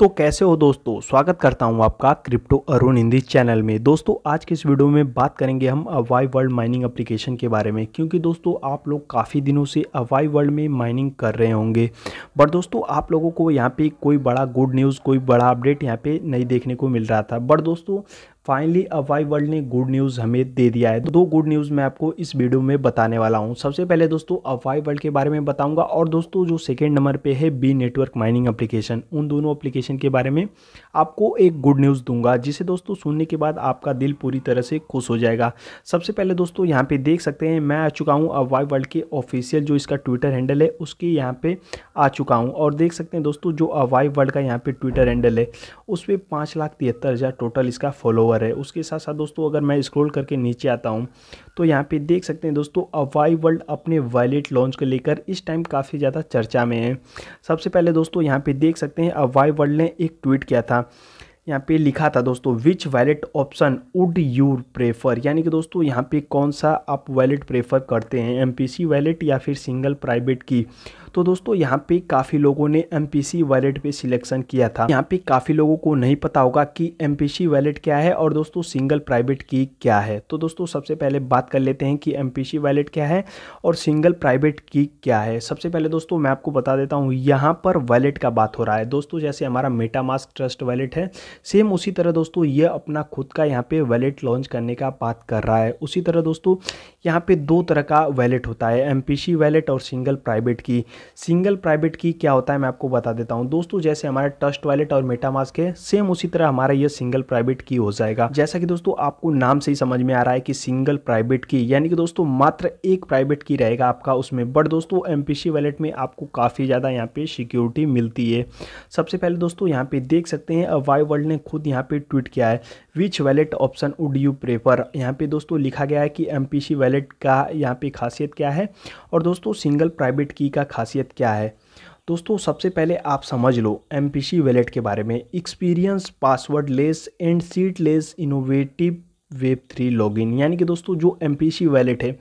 तो कैसे हो दोस्तों स्वागत करता हूं आपका क्रिप्टो अरुण हिंदी चैनल में दोस्तों आज के इस वीडियो में बात करेंगे हम अवाई वर्ल्ड माइनिंग एप्लीकेशन के बारे में क्योंकि दोस्तों आप लोग काफ़ी दिनों से अवाई वर्ल्ड में माइनिंग कर रहे होंगे बट दोस्तों आप लोगों को यहाँ पे कोई बड़ा गुड न्यूज़ कोई बड़ा अपडेट यहाँ पर नहीं देखने को मिल रहा था बट दोस्तों फाइनली अवाई वर्ल्ड ने गुड न्यूज़ हमें दे दिया है दो गुड न्यूज़ मैं आपको इस वीडियो में बताने वाला हूँ सबसे पहले दोस्तों अवाई वर्ल्ड के बारे में बताऊंगा और दोस्तों जो सेकेंड नंबर पे है बी नेटवर्क माइनिंग एप्लीकेशन उन दोनों एप्लीकेशन के बारे में आपको एक गुड न्यूज़ दूंगा जिसे दोस्तों सुनने के बाद आपका दिल पूरी तरह से खुश हो जाएगा सबसे पहले दोस्तों यहाँ पर देख सकते हैं मैं आ चुका हूँ अवाई वर्ल्ड के ऑफिशियल जो इसका ट्विटर हैंडल है उसके यहाँ पर आ चुका हूँ और देख सकते हैं दोस्तों जो अवाई वर्ल्ड का यहाँ पर ट्विटर हैंडल है उस पर पाँच लाख तिहत्तर हज़ार टोटल इसका फॉलोअर पर है उसके साथ साथ दोस्तों अगर मैं स्क्रॉल करके नीचे आता हूँ तो यहाँ पे देख सकते हैं दोस्तों अवाई वर्ल्ड अपने वॉलेट लॉन्च को लेकर इस टाइम काफ़ी ज़्यादा चर्चा में है सबसे पहले दोस्तों यहाँ पे देख सकते हैं अवाई वर्ल्ड ने एक ट्वीट किया था यहाँ पे लिखा था दोस्तों which wallet option would you prefer यानी कि दोस्तों यहाँ पे कौन सा आप वैलेट प्रेफर करते हैं एमपीसी वैलेट या फिर सिंगल प्राइवेट की तो दोस्तों यहाँ पे काफ़ी लोगों ने एम पी सी वैलेट पे सिलेक्शन किया था यहाँ पे काफ़ी लोगों को नहीं पता होगा कि एम पी सी वैलेट क्या है और दोस्तों सिंगल प्राइवेट की क्या है तो दोस्तों सबसे पहले बात कर लेते हैं कि एम पी सी वैलेट क्या है और सिंगल प्राइवेट की क्या है सबसे पहले दोस्तों मैं आपको बता देता हूँ यहाँ पर वैलेट का बात हो रहा है दोस्तों जैसे हमारा मेटामास्क ट्रस्ट वैलेट है सेम उसी तरह दोस्तों ये अपना खुद का यहाँ पे वैलेट लॉन्च करने का बात कर रहा है उसी तरह दोस्तों यहाँ पे दो तरह का वैलेट होता है एम पी सी वैलेट और single private key single private key क्या होता है मैं आपको बता देता हूँ दोस्तों जैसे हमारे ट्रस्ट वॉलेट और मेटामास्क है सेम उसी तरह हमारा यह सिंगल प्राइवेट की हो जाएगा जैसा कि दोस्तों आपको नाम से ही समझ में आ रहा है कि सिंगल प्राइवेट की यानी कि दोस्तों मात्र एक प्राइवेट की रहेगा आपका उसमें बट दोस्तों एम वैलेट में आपको काफ़ी ज़्यादा यहाँ पे सिक्योरिटी मिलती है सबसे पहले दोस्तों यहाँ पे देख सकते हैं वाई वर्ल्ड ने खुद यहाँ पे ट्वीट किया है which wallet option would you prefer यहाँ पे दोस्तों लिखा गया है कि एम वैलेट का यहाँ पे खासियत क्या है और दोस्तों सिंगल प्राइवेट की का खासियत क्या है दोस्तों सबसे पहले आप समझ लो एम पी सी वैलेट के बारे में experience passwordless and seedless innovative web three login यानी कि दोस्तों जो एम पी सी वैलेट है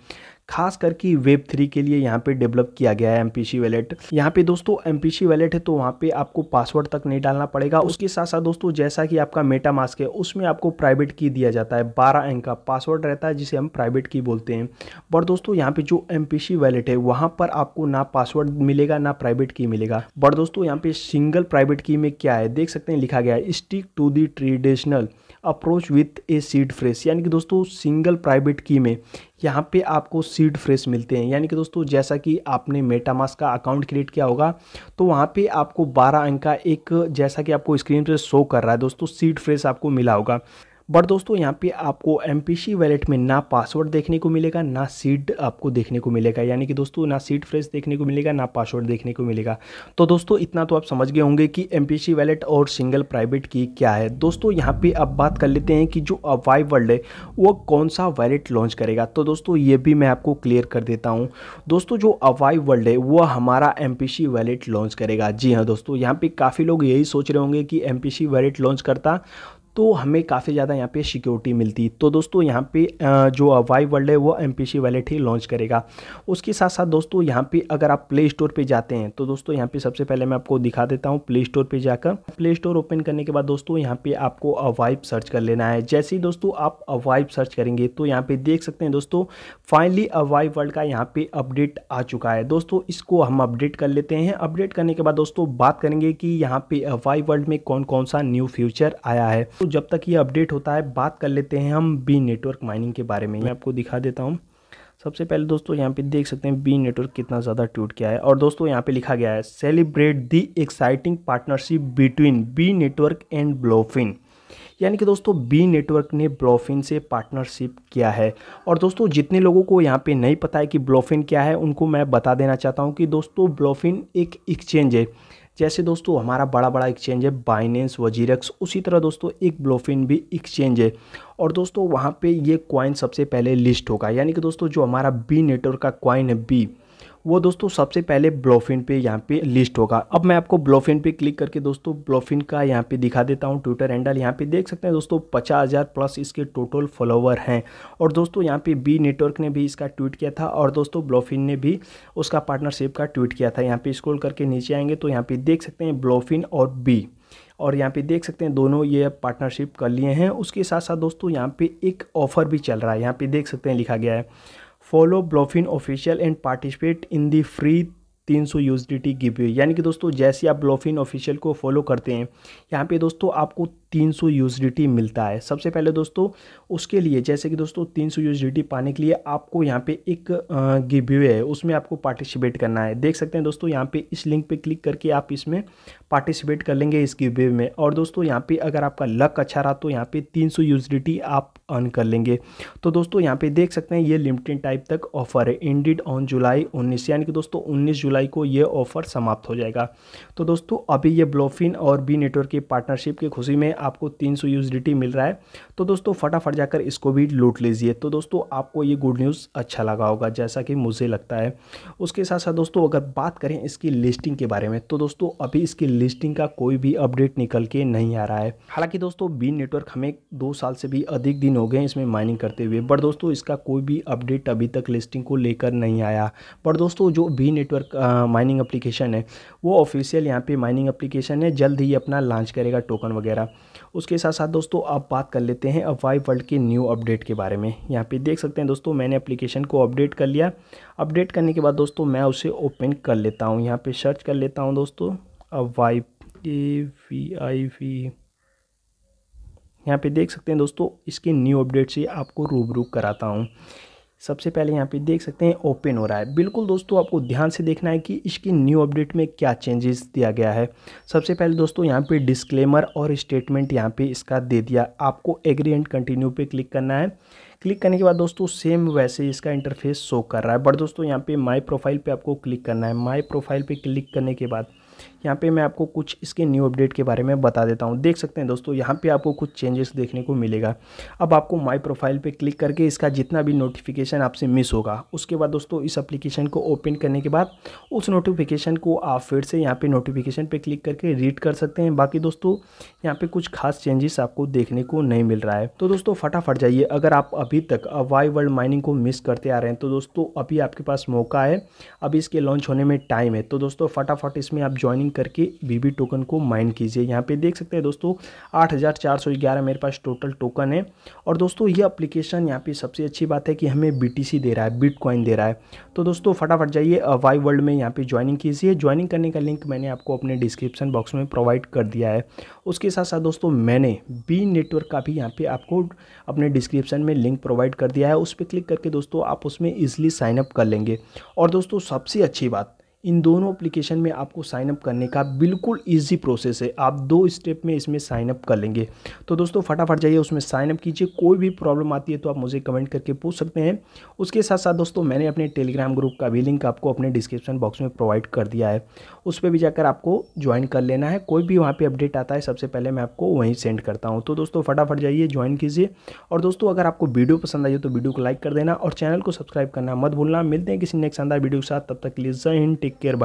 खास करके वेब थ्री के लिए यहाँ पे डेवलप किया गया है एम पी वैलेट यहाँ पे दोस्तों एम पी वैलेट है तो वहाँ पे आपको पासवर्ड तक नहीं डालना पड़ेगा उसके साथ साथ दोस्तों जैसा कि आपका मेटा मास्क है उसमें आपको प्राइवेट की दिया जाता है बारह अंक का पासवर्ड रहता है जिसे हम प्राइवेट की बोलते हैं बट दोस्तों यहाँ पे जो एम पी वैलेट है वहाँ पर आपको ना पासवर्ड मिलेगा ना प्राइवेट की मिलेगा बट दोस्तों यहाँ पे सिंगल प्राइवेट की में क्या है देख सकते हैं लिखा गया है stick to the traditional approach with a seed phrase यानी कि दोस्तों सिंगल प्राइवेट की में यहाँ पे आपको सीड फ्रेश मिलते हैं यानी कि दोस्तों जैसा कि आपने मेटामास का अकाउंट क्रिएट किया होगा तो वहाँ पे आपको 12 अंक का एक जैसा कि आपको स्क्रीन पर शो कर रहा है दोस्तों सीड फ्रेश आपको मिला होगा बट दोस्तों यहाँ पे आपको एम वैलेट में ना पासवर्ड देखने को मिलेगा ना सीट आपको देखने को मिलेगा यानी कि दोस्तों ना सीट फ्रेश देखने को मिलेगा ना पासवर्ड देखने को मिलेगा तो दोस्तों इतना तो आप समझ गए होंगे कि एम वैलेट और सिंगल प्राइवेट की क्या है दोस्तों यहाँ पे अब बात कर लेते हैं कि जो वाई वर्ल्ड है वो कौन सा वैलेट लॉन्च करेगा तो दोस्तों ये भी मैं आपको क्लियर कर देता हूँ दोस्तों जो अवाई वर्ल्ड है वो हमारा एम वैलेट लॉन्च करेगा जी हाँ दोस्तों यहाँ पर काफ़ी लोग यही सोच रहे होंगे कि एम वैलेट लॉन्च करता तो हमें काफ़ी ज़्यादा यहाँ पे सिक्योरिटी मिलती तो दोस्तों यहाँ पे जो वाई वर्ल्ड है वो एम पी सी वैलेट ही लॉन्च करेगा उसके साथ साथ दोस्तों यहाँ पे अगर आप प्ले स्टोर पे जाते हैं तो दोस्तों यहाँ पे सबसे पहले मैं आपको दिखा देता हूँ प्ले स्टोर पे जाकर प्ले स्टोर ओपन करने के बाद दोस्तों यहाँ पे आपको वाइब सर्च कर लेना है जैसे ही दोस्तों आप वाइब सर्च करेंगे तो यहाँ पर देख सकते हैं दोस्तों फाइनली वाइब वर्ल्ड का यहाँ पर अपडेट आ चुका है दोस्तों इसको हम अपडेट कर लेते हैं अपडेट करने के बाद दोस्तों बात करेंगे कि यहाँ पर वाइब वर्ल्ड में कौन कौन सा न्यू फ्यूचर आया है दोस्तों जब तक ये अपडेट होता है बात कर लेते हैं हम बी नेटवर्क माइनिंग के बारे में मैं आपको दिखा देता हूँ सबसे पहले दोस्तों यहाँ पे देख सकते हैं बी नेटवर्क कितना ज़्यादा ट्वीट किया है और दोस्तों यहाँ पे लिखा गया है celebrate the exciting partnership between B network and BloFin यानी कि दोस्तों बी नेटवर्क ने ब्लोफिन से पार्टनरशिप किया है और दोस्तों जितने लोगों को यहाँ पे नहीं पता है कि ब्लोफिन क्या है उनको मैं बता देना चाहता हूँ कि दोस्तों ब्लोफिन एक एक्सचेंज है जैसे दोस्तों हमारा बड़ा बड़ा एक्सचेंज है बाइनेंस वजीरक्स उसी तरह दोस्तों एक ब्लोफिन भी एक्सचेंज है और दोस्तों वहाँ पे ये कॉइन सबसे पहले लिस्ट होगा यानी कि दोस्तों जो हमारा बी नेटवर्क का कॉइन है बी वो दोस्तों सबसे पहले ब्लोफिन पे यहाँ पे लिस्ट होगा अब मैं आपको ब्लोफिन पे क्लिक करके दोस्तों ब्लोफिन का यहाँ पे दिखा देता हूँ ट्विटर हैंडल यहाँ पे देख सकते हैं दोस्तों पचास हज़ार प्लस इसके टोटल फॉलोवर हैं और दोस्तों यहाँ पे बी नेटवर्क ने भी इसका ट्वीट किया था और दोस्तों ब्लोफिन ने भी उसका पार्टनरशिप का ट्वीट किया था यहाँ पर स्क्रोल करके नीचे आएंगे तो यहाँ पर देख सकते हैं ब्लोफिन और बी और यहाँ पे देख सकते हैं दोनों ये पार्टनरशिप कर लिए हैं उसके साथ साथ दोस्तों यहाँ पे एक ऑफ़र भी चल रहा है यहाँ पे देख सकते हैं लिखा गया है follow BloFin official and participate in the free 300 सौ यूज डी टी यानी कि दोस्तों जैसे आप ब्लॉफिन ऑफिशियल को फॉलो करते हैं यहाँ पे दोस्तों आपको तीन सौ मिलता है सबसे पहले दोस्तों उसके लिए जैसे कि दोस्तों तीन सौ पाने के लिए आपको यहाँ पे एक गिव वे है उसमें आपको पार्टिसिपेट करना है देख सकते हैं दोस्तों यहाँ पे इस लिंक पे क्लिक करके आप इसमें पार्टिसिपेट कर लेंगे इस गिव वे में और दोस्तों यहाँ पे अगर आपका लक अच्छा रहा तो यहाँ पे तीन सौ आप अर्न कर लेंगे तो दोस्तों यहाँ पर देख सकते हैं ये लिमिटेड टाइप तक ऑफर है इंडिड ऑन जुलाई उन्नीस यानी कि दोस्तों उन्नीस जुलाई को ये ऑफर समाप्त हो जाएगा तो दोस्तों अभी ये ब्लॉफिन और बी नेटवर्क की पार्टनरशिप की खुशी में आपको तीन सौ मिल रहा है तो दोस्तों फटाफट जाकर इसको भी लूट लीजिए तो दोस्तों आपको ये गुड न्यूज़ अच्छा लगा होगा जैसा कि मुझे लगता है उसके साथ साथ दोस्तों अगर बात करें इसकी लिस्टिंग के बारे में तो दोस्तों अभी इसकी लिस्टिंग का कोई भी अपडेट निकल के नहीं आ रहा है हालांकि दोस्तों बी नेटवर्क हमें दो साल से भी अधिक दिन हो गए इसमें माइनिंग करते हुए बट दोस्तों इसका कोई भी अपडेट अभी तक लिस्टिंग को लेकर नहीं आया बट दोस्तों जो बी नेटवर्क माइनिंग एप्लीकेशन है वो ऑफिशियल यहाँ पे माइनिंग एप्लीकेशन है जल्द ही अपना लॉन्च करेगा टोकन वगैरह उसके साथ साथ दोस्तों आप बात कर लेते हैं वाई वर्ल्ड के न्यू अपडेट के बारे में यहाँ पे देख सकते हैं दोस्तों मैंने एप्लीकेशन को अपडेट कर लिया अपडेट करने के बाद दोस्तों मैं उसे ओपन कर लेता हूँ यहाँ पर सर्च कर लेता हूँ दोस्तों Y A V I V यहाँ पे देख सकते हैं दोस्तों इसके न्यू अपडेट से आपको रूबरू कराता हूँ सबसे पहले यहाँ पे देख सकते हैं ओपन हो रहा है बिल्कुल दोस्तों आपको ध्यान से देखना है कि इसकी न्यू अपडेट में क्या चेंजेस दिया गया है सबसे पहले दोस्तों यहाँ पे डिस्क्लेमर और स्टेटमेंट यहाँ पे इसका दे दिया आपको एग्री एंड कंटिन्यू पे क्लिक करना है क्लिक करने के बाद दोस्तों सेम वैसे इसका इंटरफेस शो कर रहा है बट दोस्तों यहाँ पे माई प्रोफाइल पर आपको क्लिक करना है माई प्रोफाइल पर क्लिक करने के बाद यहाँ पे मैं आपको कुछ इसके न्यू अपडेट के बारे में बता देता हूँ देख सकते हैं दोस्तों यहाँ पे आपको कुछ चेंजेस देखने को मिलेगा अब आपको माई प्रोफाइल पे क्लिक करके इसका जितना भी नोटिफिकेशन आपसे मिस होगा उसके बाद दोस्तों इस एप्लीकेशन को ओपन करने के बाद उस नोटिफिकेशन को आप फिर से यहाँ पर नोटिफिकेशन पर क्लिक करके रीड कर सकते हैं बाकी दोस्तों यहाँ पर कुछ खास चेंजेस आपको देखने को नहीं मिल रहा है तो दोस्तों फटाफट जाइए अगर आप अभी तक वाई वर्ल्ड माइनिंग को मिस करते आ रहे हैं तो दोस्तों अभी आपके पास मौका है अभी इसके लॉन्च होने में टाइम है तो दोस्तों फटाफट इसमें आप ज्वाइनिंग करके बीबी टोकन को माइन कीजिए यहाँ पे देख सकते हैं दोस्तों 8411 मेरे पास टोटल टोकन है और दोस्तों ये अप्लीकेशन यहाँ पे सबसे अच्छी बात है कि हमें बीटीसी दे रहा है बिटकॉइन दे रहा है तो दोस्तों फटाफट जाइए वाई वर्ल्ड में यहाँ पर ज्वाइनिंग कीजिए ज्वाइनिंग करने का लिंक मैंने आपको अपने डिस्क्रिप्शन बॉक्स में प्रोवाइड कर दिया है उसके साथ साथ दोस्तों मैंने बी नेटवर्क का भी यहाँ पर आपको अपने डिस्क्रिप्शन में लिंक प्रोवाइड कर दिया है उस पर क्लिक करके दोस्तों आप उसमें ईजिली साइनअप कर लेंगे और दोस्तों सबसे अच्छी बात इन दोनों एप्लीकेशन में आपको साइनअप करने का बिल्कुल ईजी प्रोसेस है आप दो स्टेप में इसमें साइनअप कर लेंगे तो दोस्तों फटाफट जाइए उसमें साइनअप कीजिए कोई भी प्रॉब्लम आती है तो आप मुझे कमेंट करके पूछ सकते हैं उसके साथ साथ दोस्तों मैंने अपने टेलीग्राम ग्रुप का भी लिंक आपको अपने डिस्क्रिप्शन बॉक्स में प्रोवाइड कर दिया है उस पर भी जाकर आपको ज्वाइन कर लेना है कोई भी वहाँ पर अपडेट आता है सबसे पहले मैं आपको वहीं सेंड करता हूँ तो दोस्तों फटाफट जाइए ज्वाइन कीजिए और दोस्तों अगर आपको वीडियो पसंद आई तो वीडियो को लाइक कर देना और चैनल को सब्सक्राइब करना मत भूलना मिलते हैं किसी नेक्स्ट शानदार वीडियो के साथ तब तक लीजिए kirba.